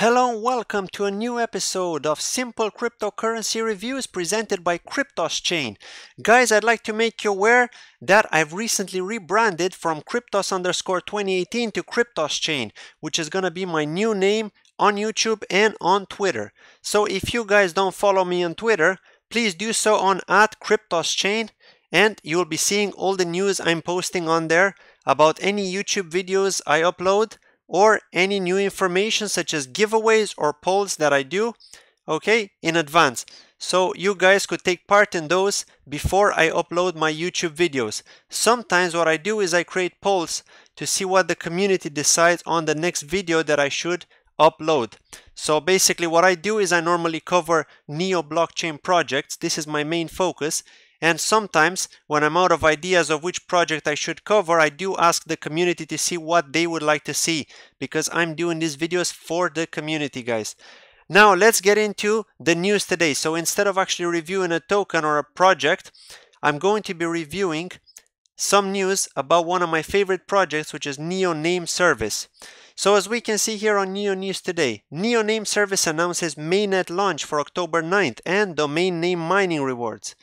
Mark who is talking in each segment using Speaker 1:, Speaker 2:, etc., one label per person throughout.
Speaker 1: Hello and welcome to a new episode of Simple Cryptocurrency Reviews presented by Cryptos Chain. Guys, I'd like to make you aware that I've recently rebranded from Cryptos underscore 2018 to Cryptos Chain, which is going to be my new name on YouTube and on Twitter. So if you guys don't follow me on Twitter, please do so on at Cryptos Chain and you'll be seeing all the news I'm posting on there about any YouTube videos I upload or any new information such as giveaways or polls that I do, okay, in advance. So you guys could take part in those before I upload my YouTube videos. Sometimes what I do is I create polls to see what the community decides on the next video that I should upload. So basically what I do is I normally cover Neo blockchain projects. This is my main focus and sometimes, when I'm out of ideas of which project I should cover, I do ask the community to see what they would like to see, because I'm doing these videos for the community, guys. Now, let's get into the news today. So instead of actually reviewing a token or a project, I'm going to be reviewing some news about one of my favorite projects, which is Neo Name Service. So as we can see here on Neo News today, Neo Name Service announces mainnet launch for October 9th and domain name mining rewards.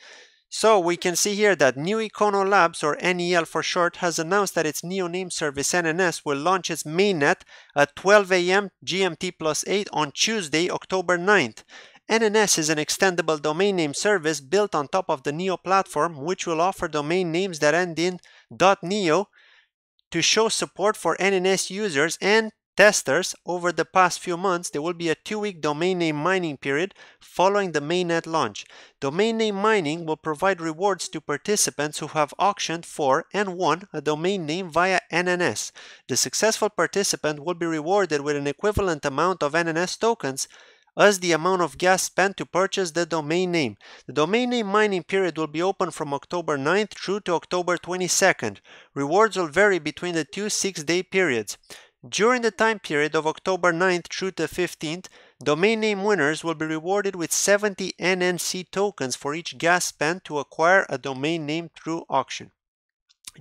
Speaker 1: So we can see here that New Econo Labs, or NEL for short, has announced that its neo-name service NNS will launch its mainnet at 12 a.m. GMT plus 8 on Tuesday, October 9th. NNS is an extendable domain name service built on top of the NEO platform, which will offer domain names that end in .neo to show support for NNS users and Testers, over the past few months, there will be a two-week domain name mining period following the mainnet launch. Domain name mining will provide rewards to participants who have auctioned for and won a domain name via NNS. The successful participant will be rewarded with an equivalent amount of NNS tokens as the amount of gas spent to purchase the domain name. The domain name mining period will be open from October 9th through to October 22nd. Rewards will vary between the two six-day periods. During the time period of October 9th through the 15th, domain name winners will be rewarded with 70 NNC tokens for each gas spent to acquire a domain name through auction.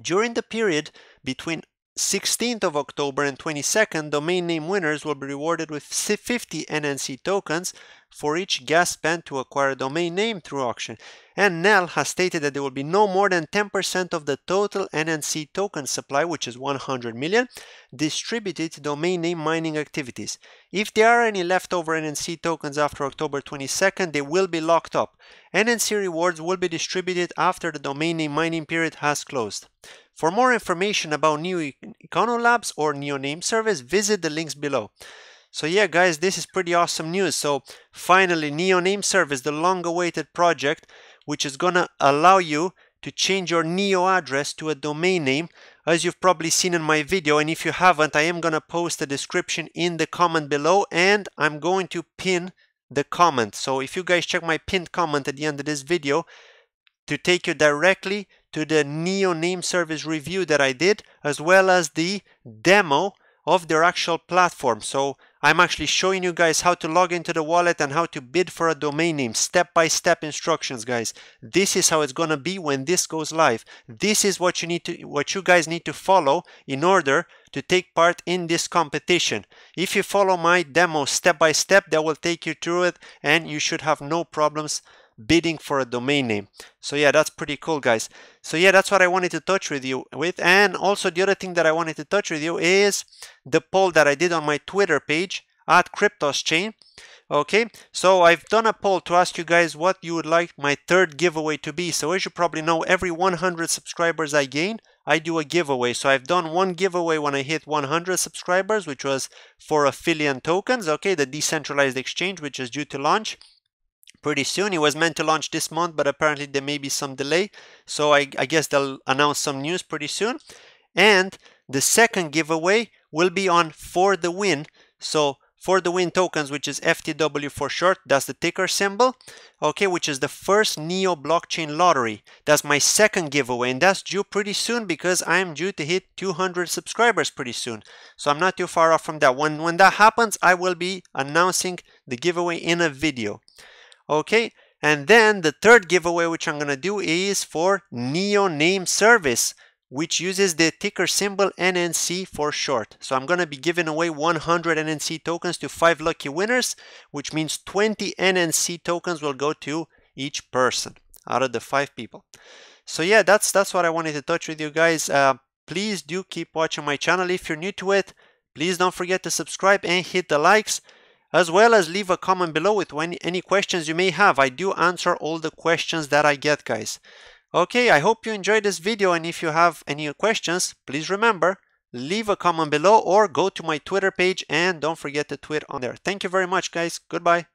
Speaker 1: During the period between 16th of October and 22nd, domain name winners will be rewarded with 50 NNC tokens for each gas spent to acquire a domain name through auction. And Nell has stated that there will be no more than 10% of the total NNC token supply, which is 100 million, distributed to domain name mining activities. If there are any leftover NNC tokens after October 22nd, they will be locked up. NNC rewards will be distributed after the domain name mining period has closed. For more information about new Econolabs or Name service, visit the links below. So yeah, guys, this is pretty awesome news. So finally, Neo Name service, the long-awaited project, which is gonna allow you to change your Neo address to a domain name, as you've probably seen in my video. And if you haven't, I am gonna post the description in the comment below, and I'm going to pin the comment. So if you guys check my pinned comment at the end of this video, to take you directly to the Neo Name service review that I did, as well as the demo of their actual platform. So I'm actually showing you guys how to log into the wallet and how to bid for a domain name, step-by-step -step instructions, guys. This is how it's gonna be when this goes live. This is what you need to, what you guys need to follow in order to take part in this competition. If you follow my demo step by -step, that will take you through it and you should have no problems bidding for a domain name. So yeah, that's pretty cool, guys. So yeah, that's what I wanted to touch with you with. And also the other thing that I wanted to touch with you is the poll that I did on my Twitter page at Cryptos Chain. Okay, so I've done a poll to ask you guys what you would like my third giveaway to be. So as you probably know, every 100 subscribers I gain, I do a giveaway. So I've done one giveaway when I hit 100 subscribers, which was for affiliate Tokens, okay, the decentralized exchange, which is due to launch pretty soon. It was meant to launch this month, but apparently there may be some delay. So I, I guess they'll announce some news pretty soon. And the second giveaway will be on For the Win. So For the Win tokens, which is FTW for short, that's the ticker symbol, okay, which is the first NEO blockchain lottery. That's my second giveaway, and that's due pretty soon because I'm due to hit 200 subscribers pretty soon. So I'm not too far off from that. When, when that happens, I will be announcing the giveaway in a video. Okay, and then the third giveaway which I'm gonna do is for Neo Name Service which uses the ticker symbol NNC for short. So I'm going to be giving away 100 NNC tokens to 5 lucky winners, which means 20 NNC tokens will go to each person out of the 5 people. So yeah, that's that's what I wanted to touch with you guys. Uh, please do keep watching my channel if you're new to it. Please don't forget to subscribe and hit the likes as well as leave a comment below with any questions you may have. I do answer all the questions that I get, guys. Okay, I hope you enjoyed this video and if you have any questions, please remember, leave a comment below or go to my Twitter page and don't forget to tweet on there. Thank you very much, guys. Goodbye.